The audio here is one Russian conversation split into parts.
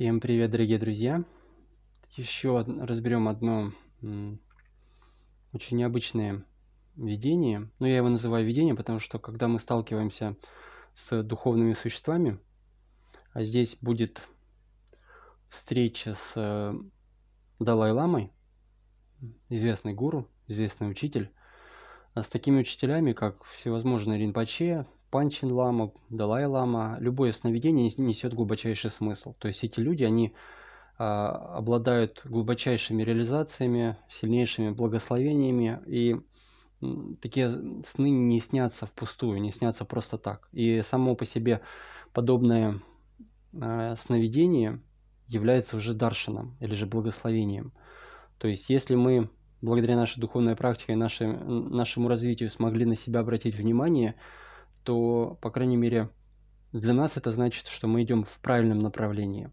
Всем привет, дорогие друзья! Еще разберем одно очень необычное видение. Но ну, я его называю видением, потому что когда мы сталкиваемся с духовными существами, а здесь будет встреча с э, Далай-ламой, известный гуру, известный учитель, а с такими учителями, как всевозможные Ринпоче, Панчин Лама, Далай Лама, любое сновидение несет глубочайший смысл. То есть эти люди, они а, обладают глубочайшими реализациями, сильнейшими благословениями, и м, такие сны не снятся впустую, не снятся просто так. И само по себе подобное а, сновидение является уже даршином или же благословением. То есть если мы благодаря нашей духовной практике нашей, нашему развитию смогли на себя обратить внимание – то, по крайней мере, для нас это значит, что мы идем в правильном направлении.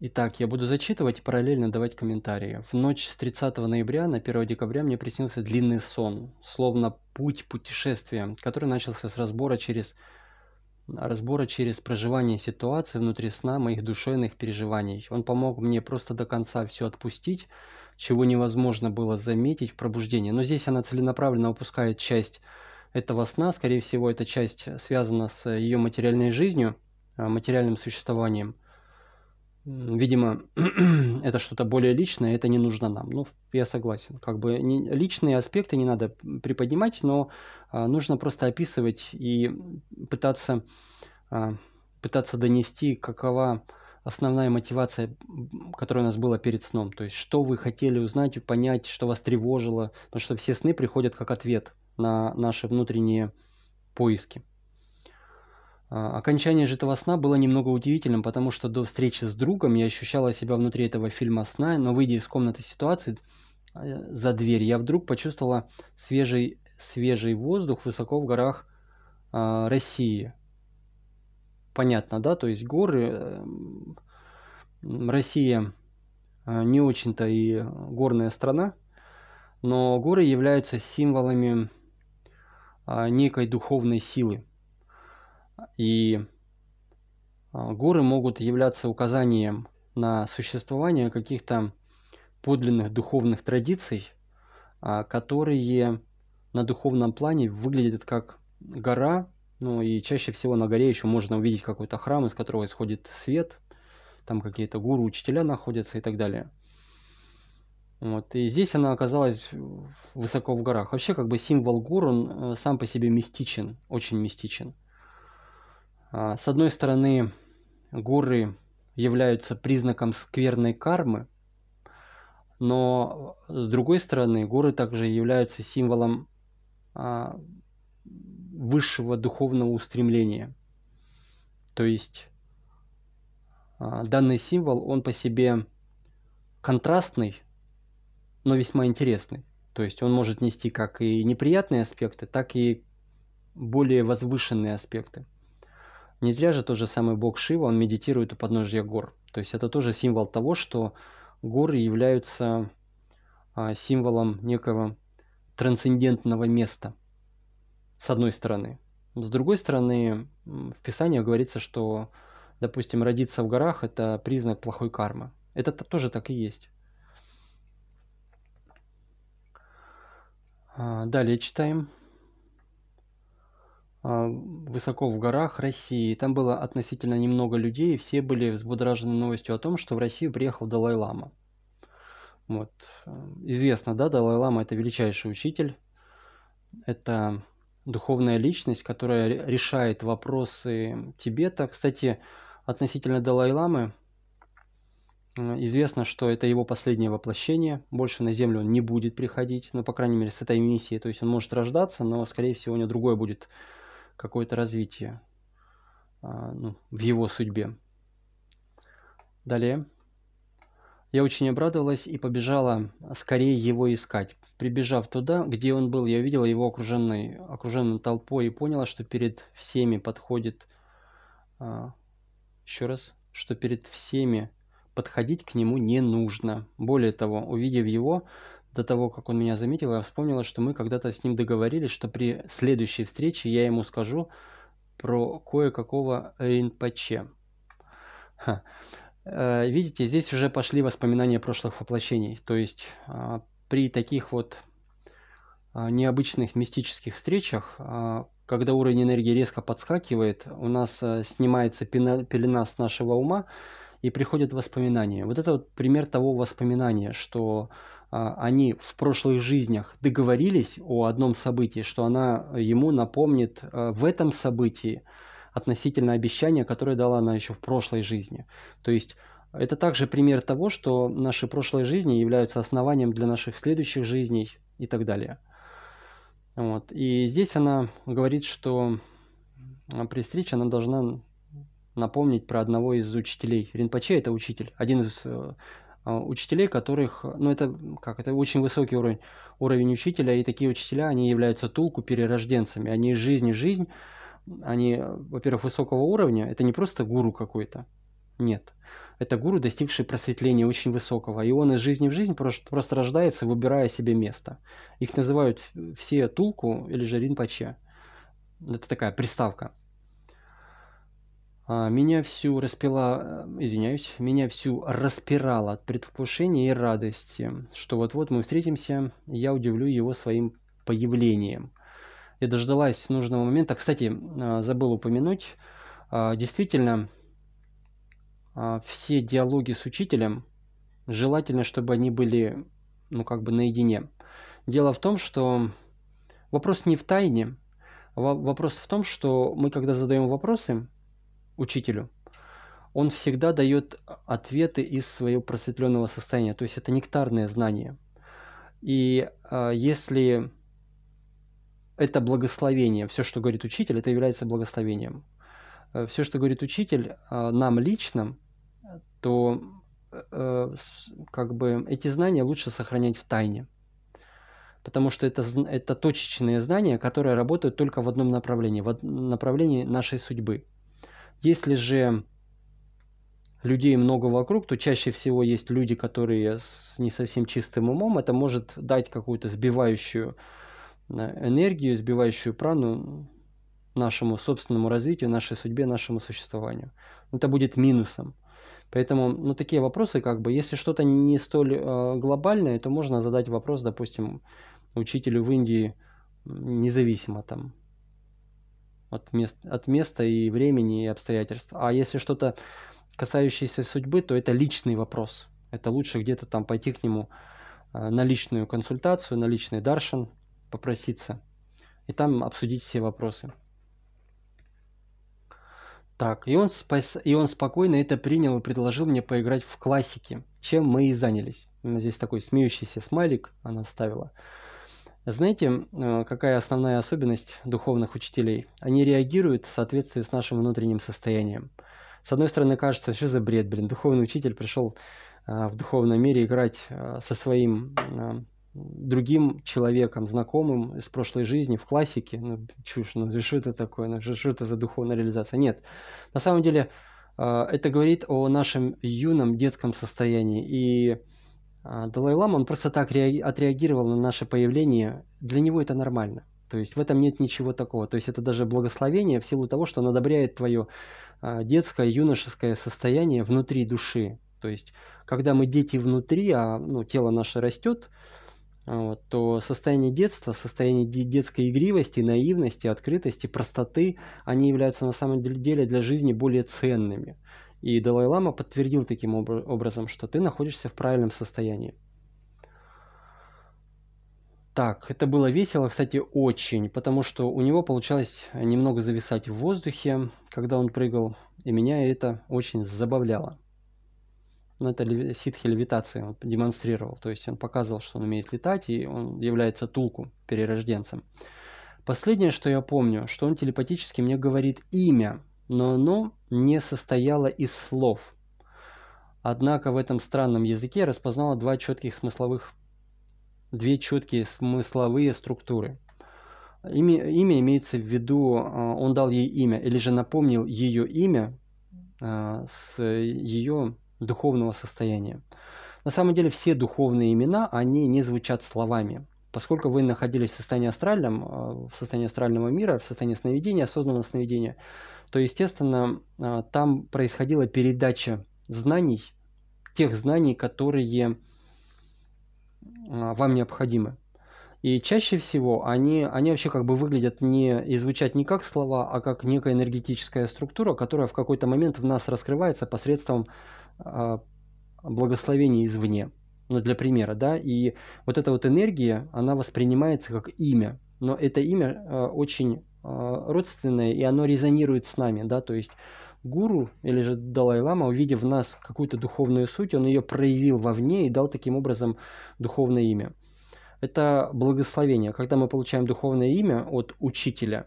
Итак, я буду зачитывать и параллельно давать комментарии. В ночь с 30 ноября на 1 декабря мне приснился длинный сон, словно путь путешествия, который начался с разбора через разбора через проживание ситуации внутри сна моих душевных переживаний. Он помог мне просто до конца все отпустить, чего невозможно было заметить в пробуждении. Но здесь она целенаправленно упускает часть этого сна, скорее всего, эта часть связана с ее материальной жизнью, а, материальным существованием. Видимо, это что-то более личное, это не нужно нам. Ну, я согласен. Как бы не, личные аспекты не надо приподнимать, но а, нужно просто описывать и пытаться, а, пытаться донести, какова основная мотивация, которая у нас была перед сном. То есть, что вы хотели узнать, понять, что вас тревожило. Потому что все сны приходят как ответ на наши внутренние поиски. А, окончание же этого сна было немного удивительным, потому что до встречи с другом я ощущала себя внутри этого фильма сна, но выйдя из комнаты ситуации э, за дверь, я вдруг почувствовала свежий, свежий воздух высоко в горах э, России – понятно, да, то есть горы, эм, Россия э, не очень-то и горная страна, но горы являются символами а, некой духовной силы. И а, горы могут являться указанием на существование каких-то подлинных духовных традиций, а, которые на духовном плане выглядят как гора, ну и чаще всего на горе еще можно увидеть какой-то храм, из которого исходит свет. Там какие-то гуру, учителя находятся и так далее. Вот. И здесь она оказалась высоко в горах. Вообще, как бы символ гор, он э, сам по себе мистичен, очень мистичен. А, с одной стороны, горы являются признаком скверной кармы, но э, с другой стороны, горы также являются символом а, высшего духовного устремления. То есть а, данный символ, он по себе контрастный, но весьма интересный. То есть он может нести как и неприятные аспекты, так и более возвышенные аспекты. Не зря же тот же самый бог Шива, он медитирует у подножья гор. То есть это тоже символ того, что горы являются а, символом некого трансцендентного места – с одной стороны. С другой стороны, в Писании говорится, что, допустим, родиться в горах – это признак плохой кармы. Это тоже так и есть. А, далее читаем. А, высоко в горах России. Там было относительно немного людей, и все были взбудражены новостью о том, что в Россию приехал Далай-Лама. Вот. Э, известно, да, Далай-Лама – это величайший учитель. Это духовная личность, которая решает вопросы Тибета. Кстати, относительно Далай-ламы, известно, что это его последнее воплощение. Больше на Землю он не будет приходить, ну, по крайней мере, с этой миссией. То есть он может рождаться, но, скорее всего, у него другое будет какое-то развитие а, ну, в его судьбе. Далее. Я очень обрадовалась и побежала скорее его искать. Прибежав туда, где он был, я увидела его окруженной, окруженной толпой и поняла, что перед всеми подходит... А, еще раз. Что перед всеми подходить к нему не нужно. Более того, увидев его, до того, как он меня заметил, я вспомнила, что мы когда-то с ним договорились, что при следующей встрече я ему скажу про кое-какого Ринпоче. Э, видите, здесь уже пошли воспоминания прошлых воплощений, то есть а, при таких вот а, необычных мистических встречах, а, когда уровень энергии резко подскакивает, у нас а, снимается пелена с нашего ума и приходят воспоминания. Вот это вот пример того воспоминания, что они в прошлых жизнях договорились о одном событии, что она ему напомнит в этом событии относительно обещания, которое дала она еще в прошлой жизни. То есть это также пример того, что наши прошлые жизни являются основанием для наших следующих жизней и так далее. Вот. И здесь она говорит, что а, при встрече она должна напомнить про одного из учителей. Ринпоче – это учитель, один из э, а, учителей, которых, ну это как, это очень высокий уровень, уровень учителя, и такие учителя, они являются тулку перерожденцами, они из жизни жизнь, они, во-первых, высокого уровня, это не просто гуру какой-то, нет это гуру, достигший просветления очень высокого, и он из жизни в жизнь просто, просто рождается, выбирая себе место. Их называют все Тулку или же Ринпаче. Это такая приставка. А, меня всю распила, э, извиняюсь, меня всю распирала от предвкушения и радости, что вот-вот мы встретимся, и я удивлю его своим появлением. Я дождалась нужного момента. Кстати, э, забыл упомянуть, э, действительно, а, все диалоги с учителем, желательно, чтобы они были, ну, как бы наедине. Дело в том, что вопрос не в тайне, вопрос в том, что мы, когда задаем вопросы учителю, он всегда дает ответы из своего просветленного состояния. То есть это нектарное знание. И э, если это благословение, все, что говорит учитель, это является благословением. Э, все, что говорит учитель э, нам личным то э, как бы эти знания лучше сохранять в тайне. Потому что это, это точечные знания, которые работают только в одном направлении, в направлении нашей судьбы. Если же людей много вокруг, то чаще всего есть люди, которые с не совсем чистым умом. Это может дать какую-то сбивающую э, энергию, сбивающую прану нашему собственному развитию, нашей судьбе, нашему существованию. Это будет минусом. Поэтому, ну, такие вопросы, как бы, если что-то не столь э, глобальное, то можно задать вопрос, допустим, учителю в Индии, независимо там от, мест, от места и времени и обстоятельств. А если что-то касающееся судьбы, то это личный вопрос. Это лучше где-то там пойти к нему э, на личную консультацию, на личный даршан, попроситься и там обсудить все вопросы. Так, и он, спас... и он спокойно это принял и предложил мне поиграть в классики, чем мы и занялись. Здесь такой смеющийся смайлик она вставила. Знаете, э, какая основная особенность духовных учителей? Они реагируют в соответствии с нашим внутренним состоянием. С одной стороны, кажется, что за бред, блин, духовный учитель пришел э, в духовном мире играть э, со своим другим человеком, знакомым из прошлой жизни в классике. Ну, чушь, ну что это такое, ну, что это за духовная реализация? Нет. На самом деле э, это говорит о нашем юном детском состоянии. И э, Далай-Лама, он просто так отреагировал на наше появление. Для него это нормально. То есть в этом нет ничего такого. То есть это даже благословение в силу того, что он одобряет твое э, детское, юношеское состояние внутри души. То есть когда мы дети внутри, а ну, тело наше растет, вот, то состояние детства, состояние детской игривости, наивности, открытости, простоты, они являются на самом деле для жизни более ценными. И Далай-Лама подтвердил таким образом, что ты находишься в правильном состоянии. Так, это было весело, кстати, очень, потому что у него получалось немного зависать в воздухе, когда он прыгал, и меня это очень забавляло ну, это ситхи левитации он демонстрировал. То есть он показывал, что он умеет летать, и он является тулку, перерожденцем. Последнее, что я помню, что он телепатически мне говорит имя, но оно не состояло из слов. Однако в этом странном языке распознало два четких смысловых, две четкие смысловые структуры. Имя, имя имеется в виду, а, он дал ей имя, или же напомнил ее имя а, с ее духовного состояния. На самом деле все духовные имена, они не звучат словами. Поскольку вы находились в состоянии астральном, э, в состоянии астрального мира, в состоянии сновидения, осознанного сновидения, то, естественно, э, там происходила передача знаний, тех знаний, которые э, вам необходимы. И чаще всего они, они вообще как бы выглядят не и звучат не как слова, а как некая энергетическая структура, которая в какой-то момент в нас раскрывается посредством э, благословения извне. Ну, для примера, да, и вот эта вот энергия, она воспринимается как имя, но это имя э, очень э, родственное, и оно резонирует с нами, да, то есть гуру или же Далай-Лама, увидев в нас какую-то духовную суть, он ее проявил вовне и дал таким образом духовное имя это благословение. Когда мы получаем духовное имя от учителя,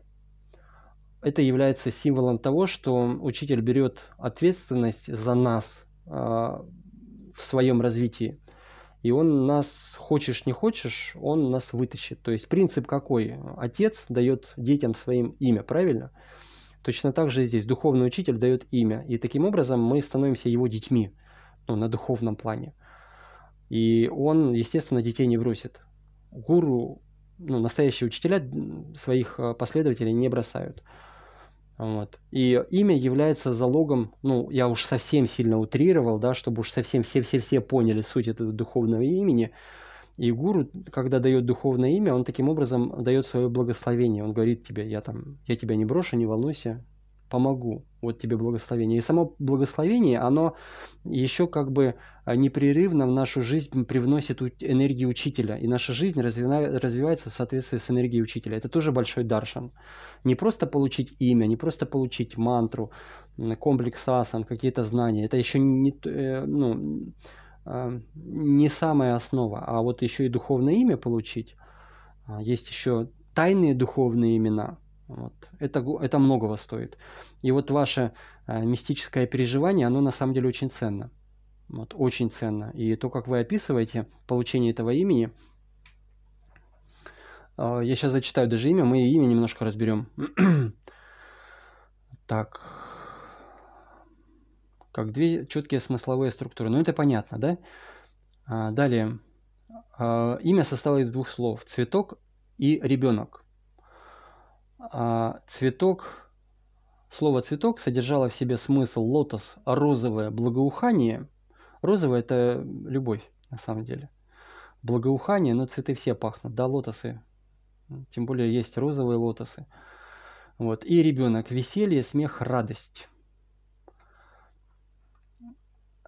это является символом того, что учитель берет ответственность за нас э, в своем развитии. И он нас, хочешь не хочешь, он нас вытащит. То есть принцип какой? Отец дает детям своим имя, правильно? Точно так же и здесь. Духовный учитель дает имя. И таким образом мы становимся его детьми ну, на духовном плане. И он, естественно, детей не бросит гуру, ну, настоящие учителя своих э, последователей не бросают. Вот. И имя является залогом, ну, я уж совсем сильно утрировал, да, чтобы уж совсем все-все-все поняли суть этого духовного имени. И гуру, когда дает духовное имя, он таким образом дает свое благословение. Он говорит тебе, я там, я тебя не брошу, не волнуйся, помогу, вот тебе благословение. И само благословение, оно еще как бы а, непрерывно в нашу жизнь привносит энергию учителя, и наша жизнь развивается в соответствии с энергией учителя. Это тоже большой даршан. Не просто получить имя, не просто получить мантру, комплекс асан, какие-то знания. Это еще не, э, ну, а, не самая основа, а вот еще и духовное имя получить. А, есть еще тайные духовные имена – вот. Это, это многого стоит. И вот ваше э, мистическое переживание, оно на самом деле очень ценно. Вот, очень ценно. И то, как вы описываете получение этого имени, э, я сейчас зачитаю даже имя, мы имя немножко разберем. так. Как две четкие смысловые структуры. Ну, это понятно, да? А, далее. А, имя состояло из двух слов. Цветок и ребенок. А, цветок, слово «цветок» содержало в себе смысл лотос, розовое благоухание. Розовое – это любовь, на самом деле. Благоухание, но ну, цветы все пахнут, да, лотосы. Тем более есть розовые лотосы. Вот. И ребенок – веселье, смех, радость.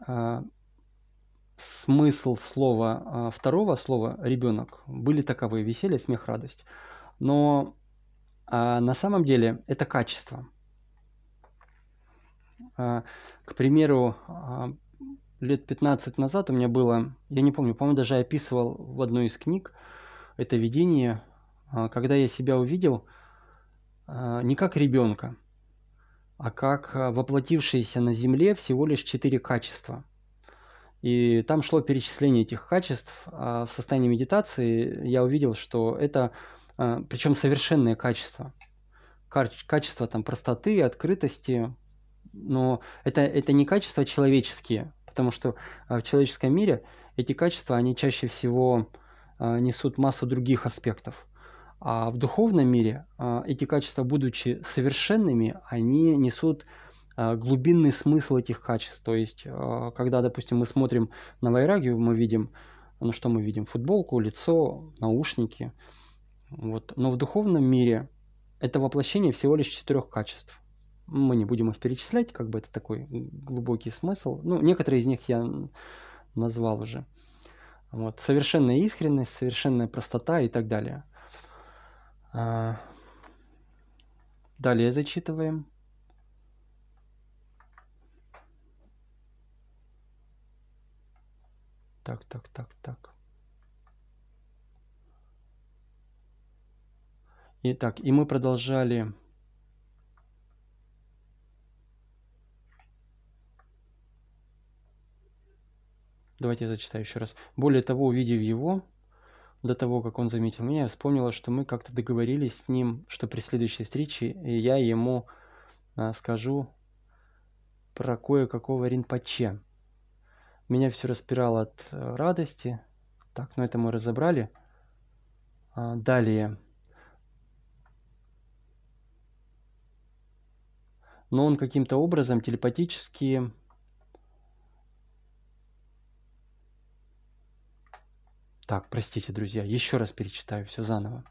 А, смысл слова, а, второго слова «ребенок» были таковы – веселье, смех, радость. Но а на самом деле это качество. А, к примеру, а, лет 15 назад у меня было, я не помню, по-моему, даже описывал в одной из книг это видение, а, когда я себя увидел не как ребенка, а как воплотившиеся на Земле всего лишь четыре качества. И там шло перечисление этих качеств. А в состоянии медитации я увидел, что это а, причем совершенные качества. Качество там простоты, открытости, но это, это не качества человеческие, потому что а, в человеческом мире эти качества, они чаще всего а, несут массу других аспектов. А в духовном мире эти качества, будучи совершенными, они несут глубинный смысл этих качеств. То есть, когда, допустим, мы смотрим на Вайрагию, мы видим, ну что мы видим, футболку, лицо, наушники – вот. Но в духовном мире это воплощение всего лишь четырех качеств. Мы не будем их перечислять, как бы это такой глубокий смысл. Ну, некоторые из них я назвал уже. Вот. Совершенная искренность, совершенная простота и так далее. А, далее зачитываем. Так, так, так, так. Итак, и мы продолжали Давайте я зачитаю еще раз. Более того, увидев его, до того, как он заметил меня, я вспомнила, что мы как-то договорились с ним, что при следующей встрече я ему а, скажу про кое-какого ринпоче. Меня все распирало от э, радости. Так, ну это мы разобрали. А, далее. но он каким-то образом телепатически Так, простите, друзья, еще раз перечитаю все заново.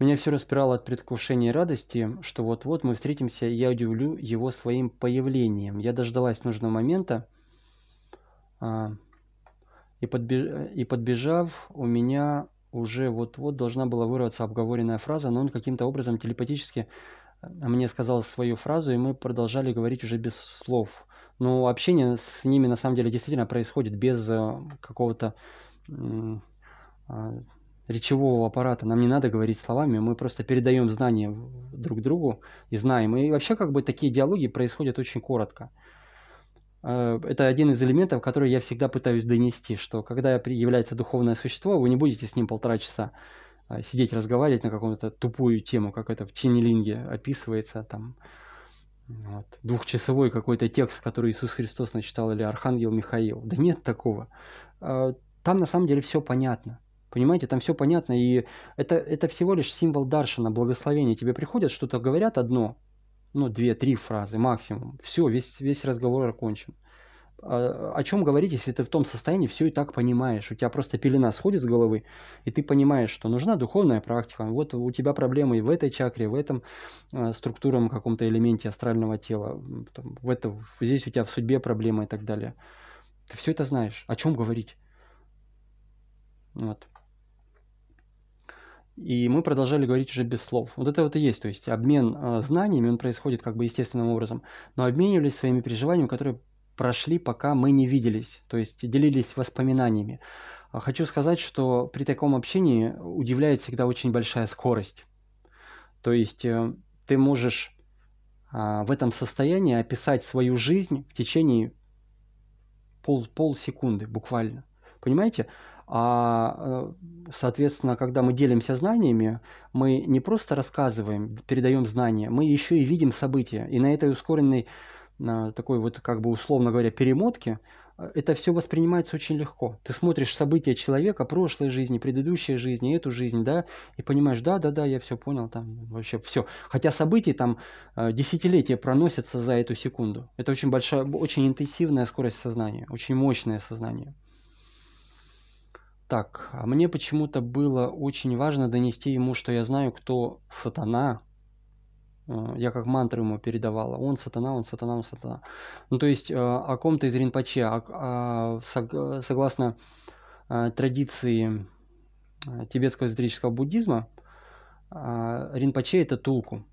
Меня все распирало от предвкушения и радости, что вот-вот мы встретимся, и я удивлю его своим появлением. Я дождалась нужного момента, а, и, подбеж... и подбежав, у меня уже вот-вот должна была вырваться обговоренная фраза, но он каким-то образом телепатически э, мне сказал свою фразу, и мы продолжали говорить уже без слов. Но общение с ними на самом деле действительно происходит без э, какого-то а, речевого аппарата. Нам не надо говорить словами, мы просто передаем знания друг другу и знаем. И вообще как бы такие диалоги происходят очень коротко. Э, это один из элементов, который я всегда пытаюсь донести, что когда является духовное существо, вы не будете с ним полтора часа э, сидеть разговаривать на какую-то тупую тему, как это в Тинелинге описывается, там вот, двухчасовой какой-то текст, который Иисус Христос начитал или Архангел Михаил. Да нет такого. Э, там на самом деле все понятно. Понимаете, там все понятно, и это, это всего лишь символ даршина, благословения. Тебе приходят, что-то говорят одно, ну, две-три фразы максимум. Все, весь, весь разговор окончен. А, о чем говорить, если ты в том состоянии все и так понимаешь? У тебя просто пелена сходит с головы, и ты понимаешь, что нужна духовная практика. Вот у тебя проблемы и в этой чакре, в этом э, структурном каком-то элементе астрального тела. Там, в это, здесь у тебя в судьбе проблемы и так далее. Ты все это знаешь. О чем говорить? Вот. И мы продолжали говорить уже без слов. Вот это вот и есть, то есть обмен э, знаниями, он происходит как бы естественным образом, но обменивались своими переживаниями, которые прошли, пока мы не виделись, то есть делились воспоминаниями. А, хочу сказать, что при таком общении удивляет всегда очень большая скорость. То есть э, ты можешь э, в этом состоянии описать свою жизнь в течение пол, полсекунды буквально – Понимаете? А, э, соответственно, когда мы делимся знаниями, мы не просто рассказываем, передаем знания, мы еще и видим события. И на этой ускоренной, э, такой вот, как бы условно говоря, перемотке э, это все воспринимается очень легко. Ты смотришь события человека, прошлой жизни, предыдущей жизни, эту жизнь, да, и понимаешь, да, да, да, я все понял, там вообще все. Хотя события там десятилетия проносятся за эту секунду. Это очень большая, очень интенсивная скорость сознания, очень мощное сознание так, а мне почему-то было очень важно донести ему, что я знаю, кто сатана. Э, я как мантру ему передавала. Он сатана, он сатана, он сатана. Ну, то есть э, о ком-то из Ринпоче, а, а, о, о, э, согласно традиции тибетского эзотерического буддизма, а, Ринпоче – это Тулку,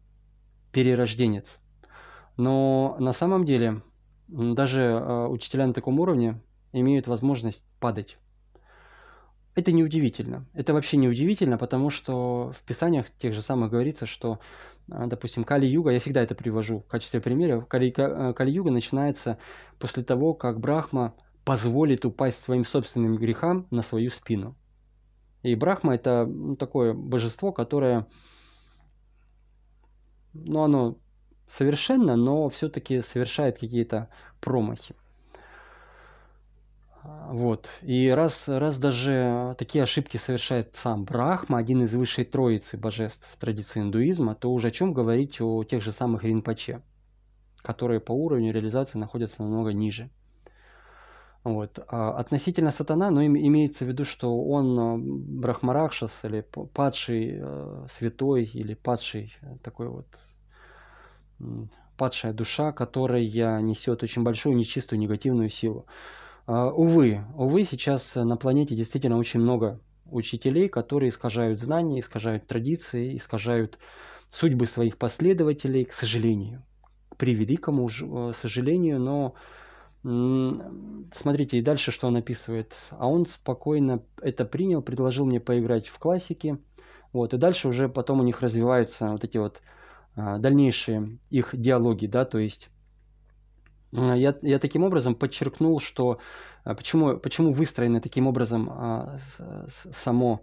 перерожденец. Но на самом деле даже учителя на таком уровне имеют возможность падать это неудивительно. Это вообще неудивительно, потому что в писаниях тех же самых говорится, что, а, допустим, Кали-юга, я всегда это привожу в качестве примера, э, Кали-юга начинается после того, как Брахма позволит упасть своим собственным грехам на свою спину. И Брахма это ну, такое божество, которое, ну оно совершенно, но все-таки совершает какие-то промахи. Вот. И раз, раз даже такие ошибки совершает сам Брахма, один из высшей троицы божеств в традиции индуизма, то уже о чем говорить о тех же самых ринпоче, которые по уровню реализации находятся намного ниже. Вот. А относительно сатана, но ну, им, имеется в виду, что он брахмаракшас или падший э, святой или падший э, такой вот падшая душа, которая несет очень большую нечистую негативную силу. А, увы, увы, сейчас на планете действительно очень много учителей, которые искажают знания, искажают традиции, искажают судьбы своих последователей, к сожалению. При великому э, сожалению, но смотрите, и дальше что он описывает. А он спокойно это принял, предложил мне поиграть в классики. Вот, и дальше уже потом у них развиваются вот эти вот а, дальнейшие их диалоги, да, то есть Э, я, я таким образом подчеркнул, что э, почему, почему выстроено таким образом а, само,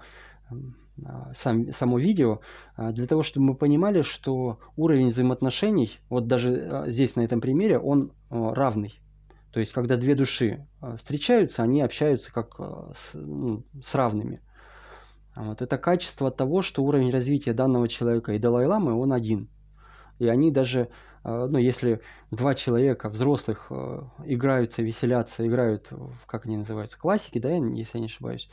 эм, а, сам, само видео, а, для того, чтобы мы понимали, что уровень взаимоотношений, вот даже э, здесь на этом примере, он равный. То есть, когда две души встречаются, они общаются как с, ну, с равными. Вот. Это качество того, что уровень развития данного человека и Далай-Ламы, он один. И они даже а, ну, если два человека взрослых э, играются, веселятся, играют, как они называются, классики, да, если я не ошибаюсь,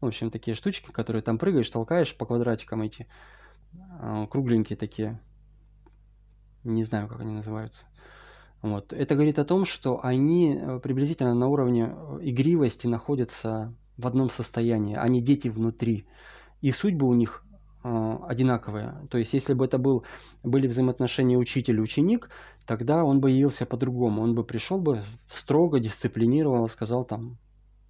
ну, в общем, такие штучки, которые там прыгаешь, толкаешь по квадратикам эти, а, кругленькие такие, не знаю, как они называются. Вот. Это говорит о том, что они э, приблизительно на уровне э, игривости находятся в одном состоянии, они дети внутри. И судьбы у них Э, одинаковые. То есть, если бы это был, были взаимоотношения учитель-ученик, тогда он бы явился по-другому. Он бы пришел бы строго, дисциплинировал, сказал там,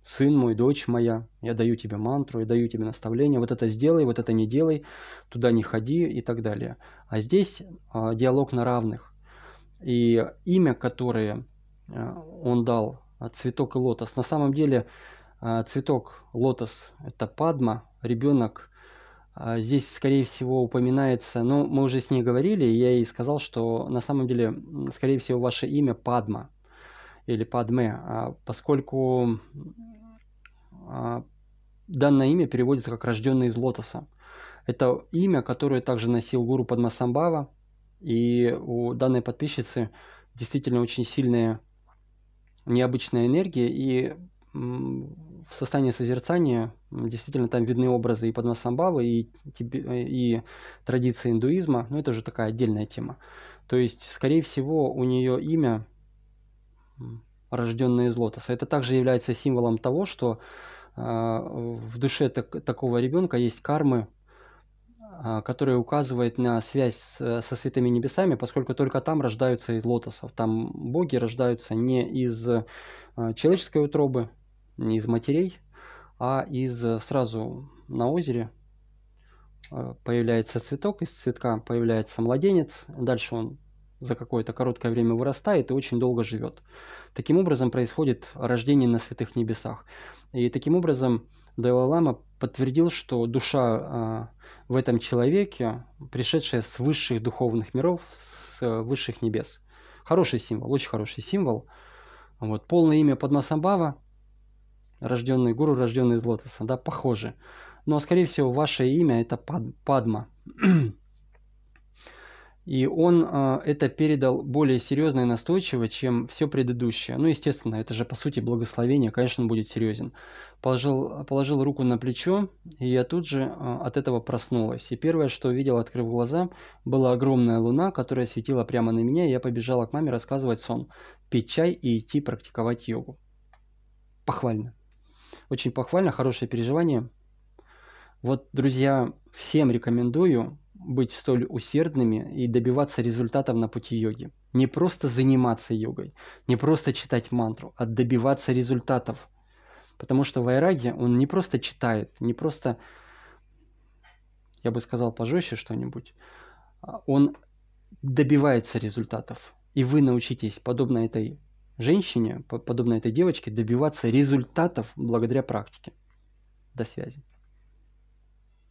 сын мой, дочь моя, я даю тебе мантру, я даю тебе наставление, вот это сделай, вот это не делай, туда не ходи и так далее. А здесь а, диалог на равных. И имя, которое а, он дал, цветок и лотос, на самом деле а, цветок лотос это падма, ребенок а, здесь, скорее всего, упоминается, ну, мы уже с ней говорили, и я ей сказал, что на самом деле, скорее всего, ваше имя Падма или Падме, а, поскольку а, данное имя переводится как «рожденный из лотоса». Это имя, которое также носил гуру Падмасамбава, и у данной подписчицы действительно очень сильная необычная энергия, и в состоянии созерцания действительно там видны образы и подмасамбавы, и, и традиции индуизма, но это уже такая отдельная тема. То есть, скорее всего, у нее имя рожденное из лотоса. Это также является символом того, что э, в душе так, такого ребенка есть кармы, э, которые указывают на связь с, со святыми небесами, поскольку только там рождаются из лотосов. Там боги рождаются не из э, человеческой утробы, не из матерей, а из э, сразу на озере э, появляется цветок, из цветка появляется младенец, дальше он за какое-то короткое время вырастает и очень долго живет. Таким образом происходит рождение на святых небесах. И таким образом Далай-Лама подтвердил, что душа э, в этом человеке, пришедшая с высших духовных миров, с высших небес. Хороший символ, очень хороший символ. Вот, полное имя Падмасамбава рожденный гуру, рожденный из лотоса, да, похоже, Но, ну, а скорее всего, ваше имя это Падма. И он э, это передал более серьезно и настойчиво, чем все предыдущее. Ну, естественно, это же по сути благословение, конечно, он будет серьезен. Положил, положил руку на плечо, и я тут же э, от этого проснулась. И первое, что видел, открыв глаза, была огромная луна, которая светила прямо на меня, и я побежала к маме рассказывать сон, пить чай и идти практиковать йогу. Похвально. Очень похвально, хорошее переживание. Вот, друзья, всем рекомендую быть столь усердными и добиваться результатов на пути йоги. Не просто заниматься йогой, не просто читать мантру, а добиваться результатов. Потому что вайраги, он не просто читает, не просто, я бы сказал пожестче что-нибудь, а он добивается результатов. И вы научитесь подобно этой женщине, подобно этой девочке, добиваться результатов благодаря практике. До связи.